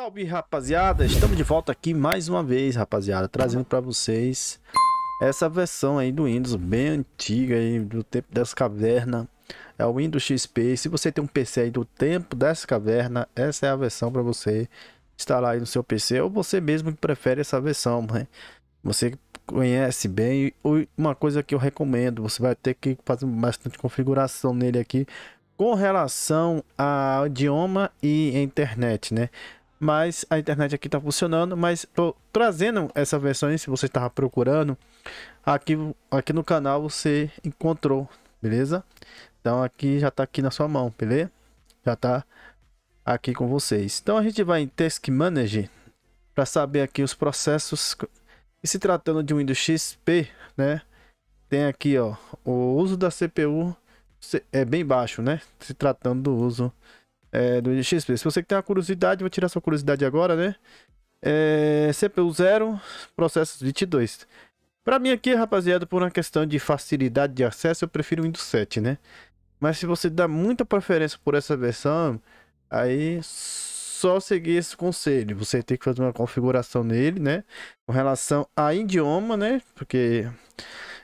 Salve, rapaziada! Estamos de volta aqui mais uma vez, rapaziada, trazendo para vocês essa versão aí do Windows, bem antiga aí, do tempo das cavernas. É o Windows XP. Se você tem um PC aí do tempo dessa caverna, essa é a versão para você instalar aí no seu PC, ou você mesmo que prefere essa versão, né? Você conhece bem. Uma coisa que eu recomendo, você vai ter que fazer bastante configuração nele aqui com relação a idioma e internet, né? mas a internet aqui tá funcionando, mas tô trazendo essa versão se você estava procurando, aqui, aqui no canal você encontrou, beleza? Então aqui já tá aqui na sua mão, beleza? Já tá aqui com vocês. Então a gente vai em Task Manager para saber aqui os processos. E se tratando de Windows XP, né? Tem aqui, ó, o uso da CPU é bem baixo, né? Se tratando do uso é, do XP. Se você tem uma curiosidade, vou tirar sua curiosidade agora, né? É, CPU 0, processos 22. Para mim aqui, rapaziada, por uma questão de facilidade de acesso, eu prefiro o Windows 7, né? Mas se você dá muita preferência por essa versão, aí só seguir esse conselho. Você tem que fazer uma configuração nele, né? Com relação a idioma, né? Porque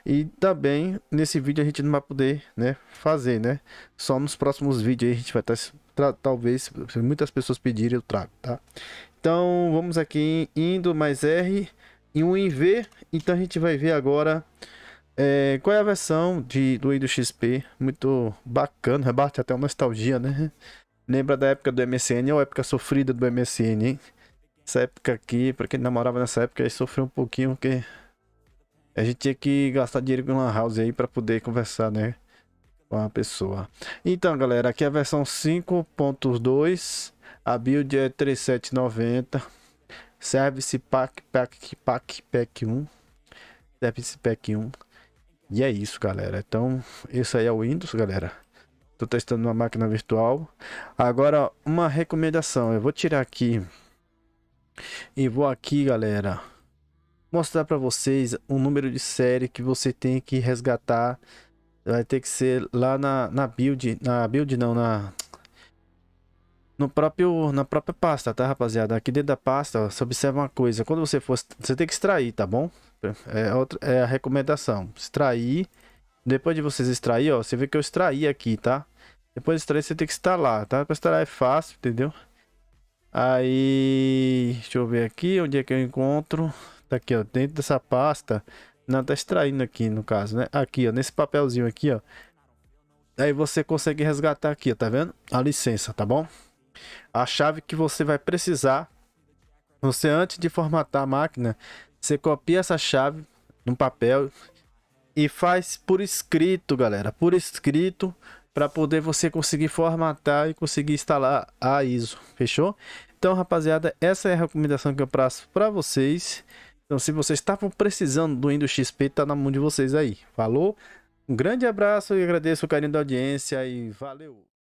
e também nesse vídeo a gente não vai poder, né, fazer, né? Só nos próximos vídeos a gente vai estar tá talvez, se muitas pessoas pedirem, eu trago, tá? Então, vamos aqui indo mais R e um em V. Então, a gente vai ver agora é, qual é a versão de, do Windows XP. Muito bacana, rebate até uma nostalgia, né? Lembra da época do MSN, ou época sofrida do MSN, hein? Essa época aqui, para quem namorava nessa época, aí sofreu um pouquinho, porque a gente tinha que gastar dinheiro com uma house aí para poder conversar, né? com a pessoa. Então, galera, aqui é a versão 5.2, a build é 3790, service pack pack pack pack 1, service pack 1. E é isso, galera. Então, isso aí é o Windows, galera. Tô testando uma máquina virtual. Agora, uma recomendação. Eu vou tirar aqui e vou aqui, galera, mostrar para vocês o número de série que você tem que resgatar Vai ter que ser lá na, na build, na build não, na no próprio na própria pasta, tá, rapaziada? Aqui dentro da pasta, ó, você observa uma coisa, quando você for, você tem que extrair, tá bom? É outra é a recomendação, extrair. Depois de vocês extrair, ó, você vê que eu extraí aqui, tá? Depois de extrair, você tem que instalar, tá? Para instalar é fácil, entendeu? Aí, deixa eu ver aqui, onde é que eu encontro? Tá aqui, ó, dentro dessa pasta, não, tá extraindo aqui no caso, né? Aqui, ó, nesse papelzinho aqui, ó. Aí você consegue resgatar aqui, ó, tá vendo? A licença, tá bom? A chave que você vai precisar, você antes de formatar a máquina, você copia essa chave no papel e faz por escrito, galera, por escrito, para poder você conseguir formatar e conseguir instalar a ISO, fechou? Então, rapaziada, essa é a recomendação que eu passo para vocês. Então, se vocês estavam precisando do Windows XP, tá na mão de vocês aí. Falou? Um grande abraço e agradeço o carinho da audiência e valeu!